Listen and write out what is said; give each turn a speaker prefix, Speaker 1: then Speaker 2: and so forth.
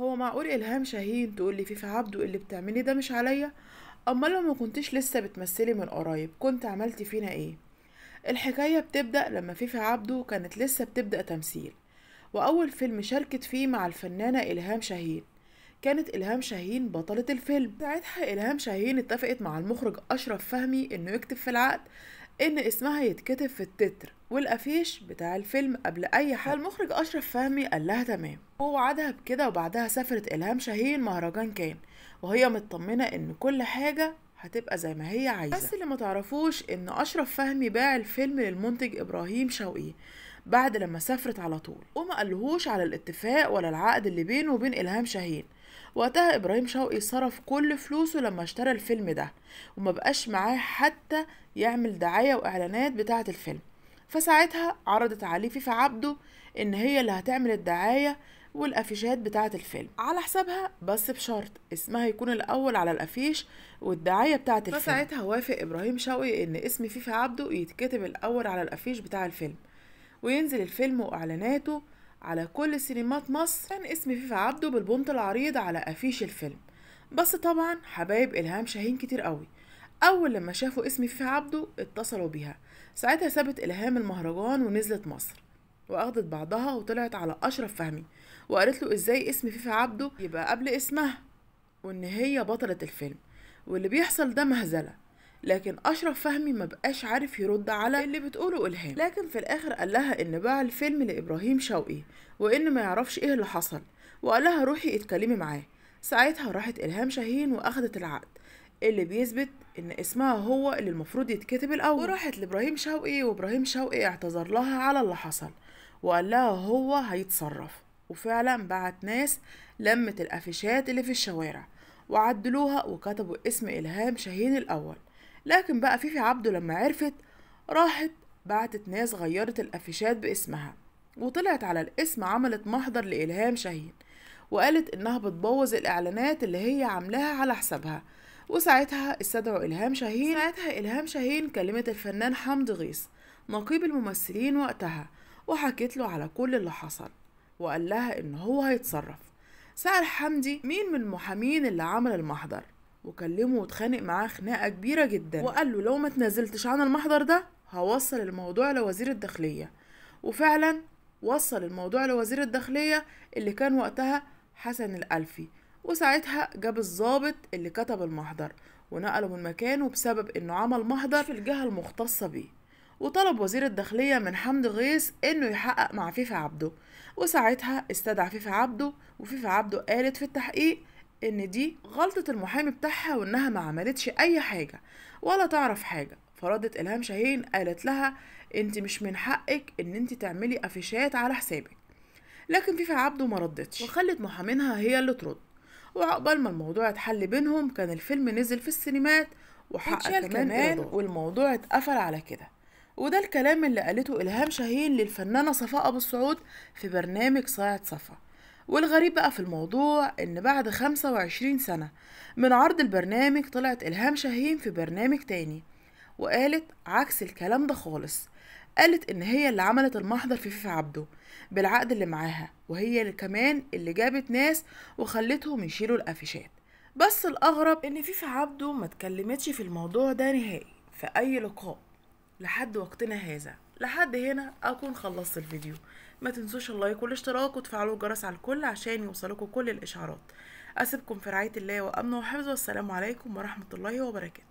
Speaker 1: هو معقول الهام شاهين تقول لي فيفا عبده اللي بتعملي ده مش عليا اما لو ما كنتش لسه بتمثلي من قريب كنت عملتي فينا ايه الحكايه بتبدا لما فيفا عبده كانت لسه بتبدا تمثيل واول فيلم شاركت فيه مع الفنانه الهام شاهين كانت إلهام شاهين بطلة الفيلم ساعتها إلهام شاهين اتفقت مع المخرج أشرف فهمي إنه يكتب في العقد ان اسمها يتكتب في التتر والافيش بتاع الفيلم قبل اي حاجه المخرج اشرف فهمي قال لها تمام ووعدها بكده وبعدها سافرت الهام شاهين مهرجان كان وهي مطمنه ان كل حاجه هتبقى زي ما هي عايزه بس اللي ما تعرفوش ان اشرف فهمي باع الفيلم للمنتج ابراهيم شوقي بعد لما سافرت على طول وما قالهوش على الاتفاق ولا العقد اللي بينه وبين الهام شاهين وقتها ابراهيم شوقي صرف كل فلوسه لما اشترى الفيلم ده وما بقاش معاه حتى يعمل دعايه واعلانات بتاعه الفيلم فساعتها عرضت عليه فيفا عبده ان هي اللي هتعمل الدعايه والافيشات بتاعه الفيلم على حسابها بس بشرط اسمها يكون الاول على الافيش والدعايه بتاعه الفيلم فساعتها وافق ابراهيم شوقي ان اسم فيفا عبده يتكتب الاول على الافيش بتاع الفيلم وينزل الفيلم واعلاناته على كل سينمات مصر كان اسم فيفا عبده بالبنط العريض على أفيش الفيلم بس طبعا حبايب إلهام شاهين كتير قوي أول لما شافوا اسم فيفا عبده اتصلوا بيها ساعتها سابت إلهام المهرجان ونزلت مصر واخدت بعضها وطلعت على أشرف فهمي وقالت له إزاي اسم فيفا عبده يبقى قبل اسمها وإن هي بطلة الفيلم واللي بيحصل ده مهزلة لكن اشرف فهمي ما بقاش عارف يرد على اللي بتقوله الهام لكن في الاخر قال لها ان باع الفيلم لابراهيم شوقي وان ما يعرفش ايه اللي حصل وقال لها روحي اتكلمي معاه ساعتها راحت الهام شاهين واخدت العقد اللي بيثبت ان اسمها هو اللي المفروض يتكتب الاول وراحت لابراهيم شوقي وابراهيم شوقي اعتذر لها على اللي حصل وقال لها هو هيتصرف وفعلا بعت ناس لمت الافيشات اللي في الشوارع وعدلوها وكتبوا اسم الهام شاهين الاول لكن بقى فيفي عبده لما عرفت راحت بعتت ناس غيرت الافيشات باسمها وطلعت على الاسم عملت محضر لإلهام شاهين وقالت إنها بتبوظ الإعلانات اللي هي عاملاها على حسابها وساعتها استدعوا إلهام شاهين ساعتها إلهام شاهين كلمت الفنان حمد غيث نقيب الممثلين وقتها وحكيت له على كل اللي حصل وقال لها إن هو هيتصرف سأل حمدي مين من المحامين اللي عمل المحضر وكلمه واتخانق معاه خناقه كبيره جدا وقال له لو ما تنزلتش عن المحضر ده هوصل الموضوع لوزير الداخليه وفعلا وصل الموضوع لوزير الداخليه اللي كان وقتها حسن الألفي وساعتها جاب الضابط اللي كتب المحضر ونقله من مكانه بسبب انه عمل محضر في الجهه المختصه بيه وطلب وزير الداخلية من حمد غيث إنه يحقق مع فيفا عبده وساعتها استدعى فيفا عبده وفيفا عبده قالت في التحقيق ان دي غلطة المحامي بتاعها وانها ما عملتش اي حاجة ولا تعرف حاجة فردت الهام شاهين قالت لها انت مش من حقك ان انت تعملي افيشات على حسابك لكن فيفا عبده ما ردتش وخلت محامينها هي اللي ترد وعقبال ما الموضوع اتحل بينهم كان الفيلم نزل في السينمات وحقق كمان والموضوع اتقفل على كده وده الكلام اللي قالته إلهام شاهين للفنانة صفاء أبو السعود في برنامج صاعد صفا والغريب بقى في الموضوع إن بعد 25 سنة من عرض البرنامج طلعت إلهام شاهين في برنامج تاني وقالت عكس الكلام ده خالص قالت إن هي اللي عملت المحضر في فيفا عبده بالعقد اللي معاها وهي اللي كمان اللي جابت ناس وخلتهم يشيلوا الأفيشات بس الأغرب إن فيفا عبده ما تكلمتش في الموضوع ده نهائي في أي لقاء لحد وقتنا هذا لحد هنا أكون خلصت الفيديو ما تنسوش اللايك والاشتراك وتفعلوا الجرس على الكل عشان يوصلكم كل الاشعارات اسيبكم في رعايه الله وامنه وحفظه والسلام عليكم ورحمه الله وبركاته